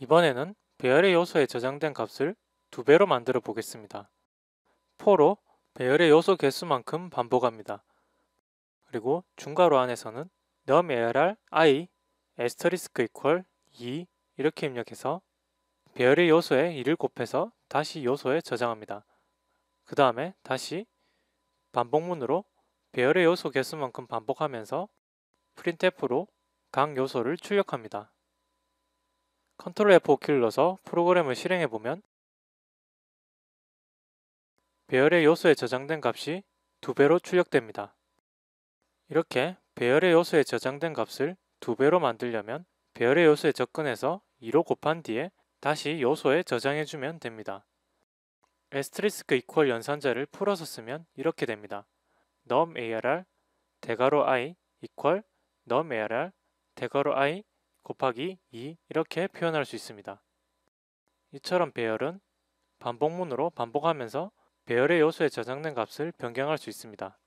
이번에는 배열의 요소에 저장된 값을 두배로 만들어 보겠습니다. 포로 배열의 요소 개수만큼 반복합니다. 그리고 중괄호 안에서는 num arr i asterisk equal 2 e 이렇게 입력해서 배열의 요소에 2를 곱해서 다시 요소에 저장합니다. 그 다음에 다시 반복문으로 배열의 요소 개수만큼 반복하면서 printf로 각 요소를 출력합니다. 컨트롤 F5키를 눌러서 프로그램을 실행해 보면 배열의 요소에 저장된 값이 두배로 출력됩니다. 이렇게 배열의 요소에 저장된 값을 두배로 만들려면 배열의 요소에 접근해서 2로 곱한 뒤에 다시 요소에 저장해주면 됩니다. 에스트리스크 이퀄 연산자를 풀어서 쓰면 이렇게 됩니다. num arr 대괄호 i 이퀄 num arr 대괄호 i 곱하기 2 이렇게 표현할 수 있습니다. 이처럼 배열은 반복문으로 반복하면서 배열의 요소에 저장된 값을 변경할 수 있습니다.